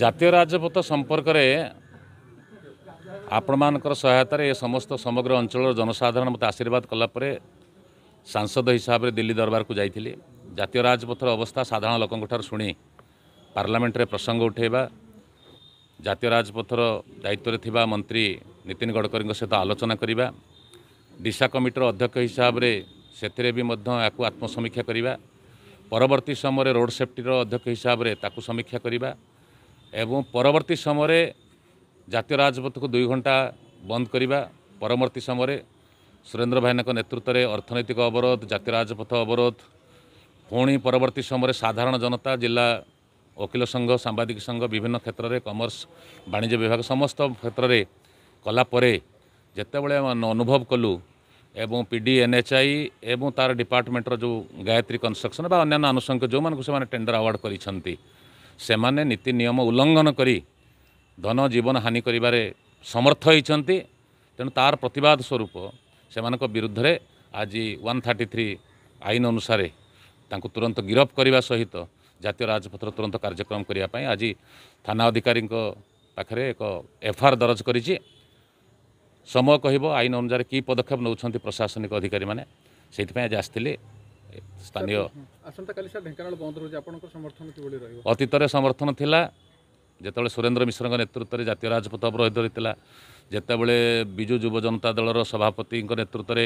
ଜାତୀୟ ରାଜପଥ ସମ୍ପର୍କରେ ଆପଣମାନଙ୍କର ସହାୟତାରେ ଏ ସମସ୍ତ ସମଗ୍ର ଅଞ୍ଚଳର ଜନସାଧାରଣ ମୋତେ ଆଶୀର୍ବାଦ କଲାପରେ ସାଂସଦ ହିସାବରେ ଦିଲ୍ଲୀ ଦରବାରକୁ ଯାଇଥିଲି ଜାତୀୟ ରାଜପଥର ଅବସ୍ଥା ସାଧାରଣ ଲୋକଙ୍କଠାରୁ ଶୁଣି ପାର୍ଲାମେଣ୍ଟରେ ପ୍ରସଙ୍ଗ ଉଠାଇବା ଜାତୀୟ ରାଜପଥର ଦାୟିତ୍ୱରେ ଥିବା ମନ୍ତ୍ରୀ ନୀତିନ ଗଡ଼କରୀଙ୍କ ସହିତ ଆଲୋଚନା କରିବା ଦିଶା କମିଟିର ଅଧ୍ୟକ୍ଷ ହିସାବରେ ସେଥିରେ ବି ମଧ୍ୟ ଏହାକୁ ଆତ୍ମସମୀକ୍ଷା କରିବା ପରବର୍ତ୍ତୀ ସମୟରେ ରୋଡ଼ ସେଫ୍ଟିର ଅଧ୍ୟକ୍ଷ ହିସାବରେ ତାକୁ ସମୀକ୍ଷା କରିବା ଏବଂ ପରବର୍ତ୍ତୀ ସମୟରେ ଜାତୀୟ ରାଜପଥକୁ ଦୁଇ ଘଣ୍ଟା ବନ୍ଦ କରିବା ପରବର୍ତ୍ତୀ ସମୟରେ ସୁରେନ୍ଦ୍ର ଭାଇନାଙ୍କ ନେତୃତ୍ୱରେ ଅର୍ଥନୈତିକ ଅବରୋଧ ଜାତୀୟ ରାଜପଥ ଅବରୋଧ ପୁଣି ପରବର୍ତ୍ତୀ ସମୟରେ ସାଧାରଣ ଜନତା ଜିଲ୍ଲା ଓକିଲ ସଂଘ ସାମ୍ବାଦିକ ସଂଘ ବିଭିନ୍ନ କ୍ଷେତ୍ରରେ କମର୍ସ ବାଣିଜ୍ୟ ବିଭାଗ ସମସ୍ତ କ୍ଷେତ୍ରରେ କଲା ପରେ ଯେତେବେଳେ ଆମେ ଅନୁଭବ କଲୁ ଏବଂ P D N H I ଏବଂ ତା'ର ଡିପାର୍ଟମେଣ୍ଟର ଯେଉଁ ଗାୟତ୍ରୀ କନଷ୍ଟ୍ରକ୍ସନ୍ ବା ଅନ୍ୟାନ୍ୟ ଆନୁଷଙ୍ଗିକ ଯେଉଁମାନଙ୍କୁ ସେମାନେ ଟେଣ୍ଡର ଆୱାର୍ଡ଼ କରିଛନ୍ତି ସେମାନେ ନୀତି ନିୟମ ଉଲ୍ଲଙ୍ଘନ କରି ଧନ ଜୀବନ ହାନି କରିବାରେ ସମର୍ଥ ହୋଇଛନ୍ତି ତେଣୁ ତା'ର ପ୍ରତିବାଦ ସ୍ୱରୂପ ସେମାନଙ୍କ ବିରୁଦ୍ଧରେ ଆଜି ୱାନ୍ ଥାର୍ଟି ଥ୍ରୀ ଆଇନ ଅନୁସାରେ ତାଙ୍କୁ ତୁରନ୍ତ ଗିରଫ କରିବା ସହିତ ଜାତୀୟ ରାଜପଥର ତୁରନ୍ତ କାର୍ଯ୍ୟକ୍ରମ କରିବା ପାଇଁ ଆଜି ଥାନା ଅଧିକାରୀଙ୍କ ପାଖରେ ଏକ ଏଫ୍ଆଇଆର୍ ଦରଜ କରିଛି ସମୟ କହିବ ଆଇନ ଅନୁସାରେ କି ପଦକ୍ଷେପ ନେଉଛନ୍ତି ପ୍ରଶାସନିକ ଅଧିକାରୀମାନେ ସେଇଥିପାଇଁ ଆଜି ଆସିଥିଲି ସ୍ଥାନୀୟ ଆସନ୍ତାକାଲି ସାର୍ ଢେଙ୍କାନାଳ ବନ୍ଦ ରହୁଛି ଆପଣଙ୍କ ସମର୍ଥନ କିଭଳି ରହିବ ଅତୀତରେ ସମର୍ଥନ ଥିଲା ଯେତେବେଳେ ସୁରେନ୍ଦ୍ର ମିଶ୍ରଙ୍କ ନେତୃତ୍ୱରେ ଜାତୀୟ ରାଜପଥ ଅବରୋଧ ହୋଇଥିଲା ଯେତେବେଳେ ବିଜୁ ଯୁବ ଜନତା ଦଳର ସଭାପତିଙ୍କ ନେତୃତ୍ୱରେ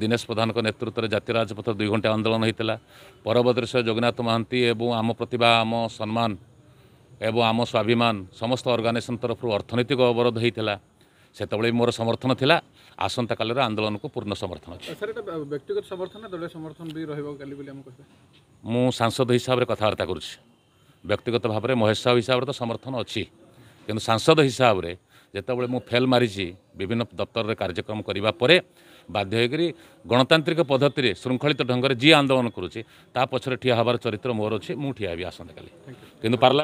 ଦିନେଶ ପ୍ରଧାନଙ୍କ ନେତୃତ୍ୱରେ ଜାତୀୟ ରାଜପଥ ଦୁଇ ଘଣ୍ଟା ଆନ୍ଦୋଳନ ହୋଇଥିଲା ପରବର୍ତ୍ତୀ ସେ ଜଗନ୍ନାଥ ମହାନ୍ତି ଏବଂ ଆମ ପ୍ରତିଭା ଆମ ସମ୍ମାନ ଏବଂ ଆମ ସ୍ୱାଭିମାନ ସମସ୍ତ ଅର୍ଗାନାଇଜେସନ୍ ତରଫରୁ ଅର୍ଥନୈତିକ ଅବରୋଧ ହୋଇଥିଲା ସେତେବେଳେ ମୋର ସମର୍ଥନ ଥିଲା ଆସନ୍ତାକାଲିର ଆନ୍ଦୋଳନକୁ ପୂର୍ଣ୍ଣ ସମର୍ଥନ ଅଛି ମୁଁ ସାଂସଦ ହିସାବରେ କଥାବାର୍ତ୍ତା କରୁଛି ବ୍ୟକ୍ତିଗତ ଭାବରେ ମହେଶ ସାହୁ ହିସାବରେ ତ ସମର୍ଥନ ଅଛି କିନ୍ତୁ ସାଂସଦ ହିସାବରେ ଯେତେବେଳେ ମୁଁ ଫେଲ୍ ମାରିଛି ବିଭିନ୍ନ ଦପ୍ତରରେ କାର୍ଯ୍ୟକ୍ରମ କରିବା ପରେ ବାଧ୍ୟ ହୋଇକରି ଗଣତାନ୍ତ୍ରିକ ପଦ୍ଧତିରେ ଶୃଙ୍ଖଳିତ ଢଙ୍ଗରେ ଯିଏ ଆନ୍ଦୋଳନ କରୁଛି ତା ପଛରେ ଠିଆ ହେବାର ଚରିତ୍ର ମୋର ଅଛି ମୁଁ ଠିଆ ହେବି ଆସନ୍ତାକାଲି କିନ୍ତୁ ପାର୍ଲା